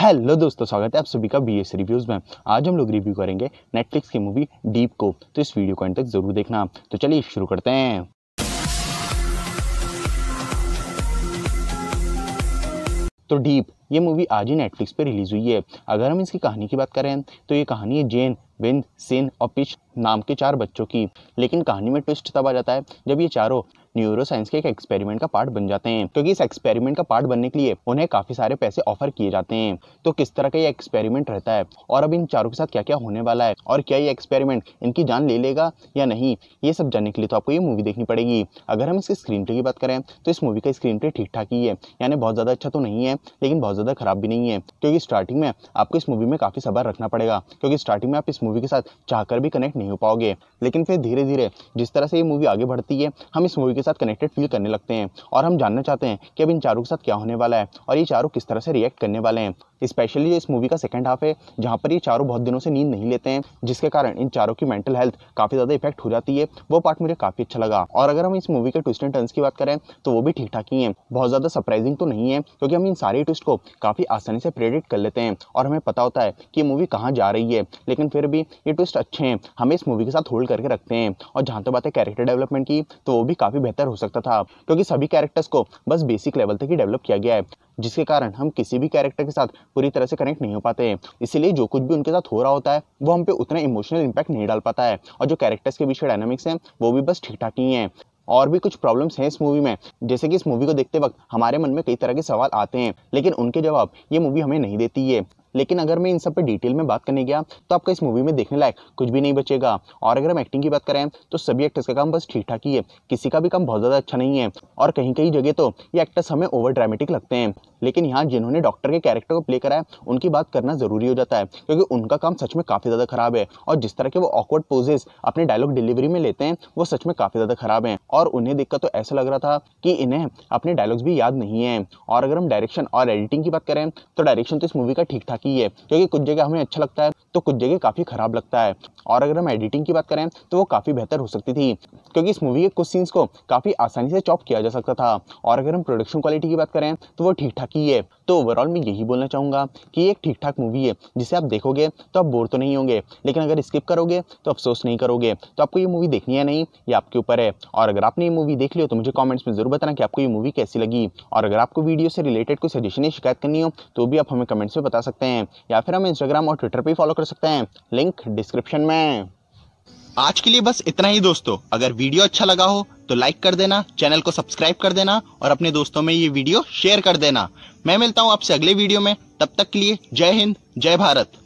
hello दोस्तों स्वागत है आप सभी का बीएस रिव्यूज़ में आज हम लोग रिव्यू करेंगे नेटफ्लिक्स की मूवी डीप को तो इस वीडियो को एंड तक ज़रूर देखना तो चलिए शुरू करते हैं तो डीप ये मूवी आज ही नेटफ्लिक्स पे रिलीज़ हुई है अगर हम इसकी कहानी की बात करें तो ये कहानी है जेन विंद सिन और पिच नाम के चार बच्चों की लेकिन कहानी में ट्विस्ट तब आ जाता है जब ये चारों न्यूरोसाइंस के एक एक्सपेरिमेंट का पार्ट बन जाते हैं क्योंकि इस एक्सपेरिमेंट का पार्ट बनने के लिए उन्हें काफी सारे पैसे ऑफर किए जाते हैं तो किस तरह का ये एक्सपेरिमेंट रहता है और अब इन चारों के साथ क्या क्या होने वाला है और क्या ये एक्सपेरिमेंट इनकी जान ले लेगा या नहीं ये सब जानने के लिए तो आपको ये मूवी देखनी पड़ेगी अगर हम इसकी स्क्रीन प्ले की बात करें तो इस मूवी का स्क्रीन प्ले ठीक ठाक ही है यानी बहुत ज़्यादा अच्छा तो नहीं है लेकिन बहुत ज़्यादा खराब भी नहीं है क्योंकि स्टार्टिंग में आपको इस मूवी में काफ़ी सबर रखना पड़ेगा क्योंकि स्टार्टिंग में आप इस मूवी के साथ चाहकर भी कनेक्ट नहीं हो पाओगे लेकिन फिर धीरे धीरे जिस तरह से ये मूवी आगे बढ़ती है हम इस मूवी के साथ कनेक्टेड फील करने लगते हैं और हम जानना चाहते हैं कि अब इन चारों के साथ क्या होने वाला है और ये चारों किस तरह से रिएक्ट करने वाले हैं स्पेशली इस मूवी का सेकंड हाफ है जहाँ पर ये चारों बहुत दिनों से नींद नहीं लेते हैं जिसके कारण इन चारों की मेंटल हेल्थ काफ़ी ज़्यादा इफेक्ट हो जाती है वो पार्ट मुझे काफ़ी अच्छा लगा और अगर हम इस मूवी के ट्विस्ट एंड टर्न्स की बात करें तो वो भी ठीक ठाक ही हैं बहुत ज़्यादा सरप्राइजिंग तो नहीं है क्योंकि हम इन सारे ट्विस्ट को काफ़ी आसानी से प्रेडिक्ट कर लेते हैं और हमें पता होता है कि मूवी कहाँ जा रही है लेकिन फिर भी ये ट्विस्ट अच्छे हैं हमें इस मूवी के साथ होल्ड करके रखते हैं और जहाँ तक बात है कैरेक्टर डेवलपमेंट की तो वो भी काफ़ी बेहतर बेटर हो सकता था क्योंकि सभी कैरेक्टर्स को बस बेसिक लेवल तक ही डेवलप किया गया है जिसके कारण हम किसी भी कैरेक्टर के साथ पूरी तरह से कनेक्ट नहीं हो पाते हैं इसीलिए जो कुछ भी उनके साथ हो रहा होता है वो हम पे उतना इमोशनल इम्पैक्ट नहीं डाल पाता है और जो कैरेक्टर्स के बीच के डायनामिक्स हैं वो भी बस ठीक ठाक ही हैं और भी कुछ प्रॉब्लम्स हैं इस मूवी में जैसे कि इस मूवी को देखते वक्त हमारे मन में कई तरह के सवाल आते हैं लेकिन उनके जवाब ये मूवी हमें नहीं देती है लेकिन अगर मैं इन सब पर डिटेल में बात करने गया तो आपका इस मूवी में देखने लायक कुछ भी नहीं बचेगा और अगर हम एक्टिंग की बात करें तो सभी एक्टर्स का काम बस ठीक ठाक ही है किसी का भी काम बहुत ज़्यादा अच्छा नहीं है और कहीं कहीं जगह तो ये एक्टर्स हमें ओवर ड्रामेटिक लगते हैं लेकिन यहाँ जिन्होंने डॉक्टर के कैरेक्टर को प्ले कराया उनकी बात करना ज़रूरी हो जाता है क्योंकि उनका काम सच में काफ़ी ज़्यादा खराब है और जिस तरह के वो ऑकवर्ड पोजेस अपने डायलॉग डिलीवरी में लेते हैं वो सच में काफ़ी ज़्यादा खराब हैं और उन्हें देखकर तो ऐसा लग रहा था कि इन्हें अपने डायलॉग्स भी याद नहीं है और अगर हम डायरेक्शन और एडिटिंग की बात करें तो डायरेक्शन तो इस मूवी का ठीक ठाक की है क्योंकि कुछ जगह हमें अच्छा लगता है तो कुछ जगह काफ़ी ख़राब लगता है और अगर हम एडिटिंग की बात करें तो वो काफ़ी बेहतर हो सकती थी क्योंकि इस मूवी के कुछ सीन्स को काफ़ी आसानी से चॉप किया जा सकता था और अगर हम प्रोडक्शन क्वालिटी की बात करें तो वो ठीक ठाक ही है तो ओवरऑल मैं यही बोलना चाहूँगा कि एक ठीक ठाक मूवी है जिसे आप देखोगे तो आप बोर तो नहीं होंगे लेकिन अगर स्किप करोगे तो अफसोस नहीं करोगे तो आपको ये मूवी देखनी है नहीं ये आपके ऊपर है और अगर आपने ये मूवी देख ली हो तो मुझे कॉमेंट्स में ज़रूर बताना कि आपको ये मूवी कैसी लगी और अगर आपको वीडियो से रिलेटेड कोई सजेशन या शिकायत करनी हो तो भी आप हमें कमेंट्स में बता सकते हैं या फिर हम इंस्टाग्राम और ट्विटर पर फॉलो कर सकते हैं लिंक डिस्क्रिप्शन में हैं आज के लिए बस इतना ही दोस्तों अगर वीडियो अच्छा लगा हो तो लाइक कर देना चैनल को सब्सक्राइब कर देना और अपने दोस्तों में ये वीडियो शेयर कर देना मैं मिलता हूँ आपसे अगले वीडियो में तब तक के लिए जय हिंद जय भारत